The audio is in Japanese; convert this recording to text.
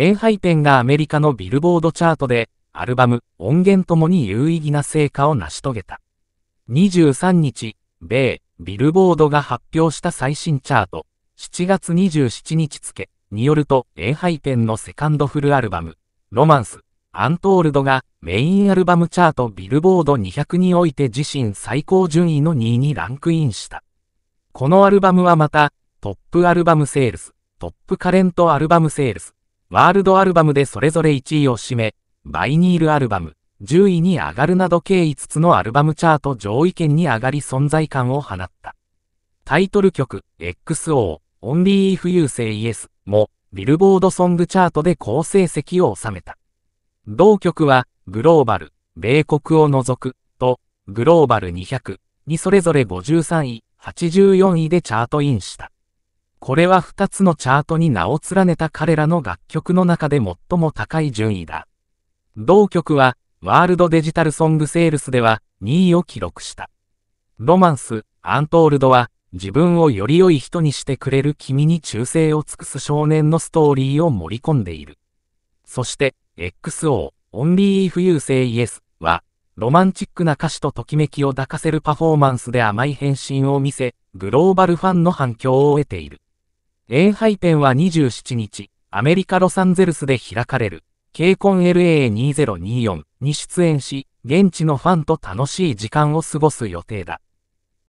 エンハイペンがアメリカのビルボードチャートで、アルバム、音源ともに有意義な成果を成し遂げた。23日、米、ビルボードが発表した最新チャート、7月27日付、によると、エンハイペンのセカンドフルアルバム、ロマンス、アントールドがメインアルバムチャートビルボード200において自身最高順位の2位にランクインした。このアルバムはまた、トップアルバムセールス、トップカレントアルバムセールス、ワールドアルバムでそれぞれ1位を占め、バイニールアルバム、10位に上がるなど計5つのアルバムチャート上位圏に上がり存在感を放った。タイトル曲、XO、Only If You Say Yes も、ビルボードソングチャートで好成績を収めた。同曲は、グローバル、米国を除く、と、グローバル200にそれぞれ53位、84位でチャートインした。これは2つのチャートに名を連ねた彼らの楽曲の中で最も高い順位だ。同曲は、ワールドデジタルソングセールスでは2位を記録した。ロマンス、アントールドは、自分をより良い人にしてくれる君に忠誠を尽くす少年のストーリーを盛り込んでいる。そして、XO、Only If You Say Yes は、ロマンチックな歌詞とときめきを抱かせるパフォーマンスで甘い変身を見せ、グローバルファンの反響を得ている。ハイペンは27日、アメリカ・ロサンゼルスで開かれる、ケイコン LA2024 に出演し、現地のファンと楽しい時間を過ごす予定だ。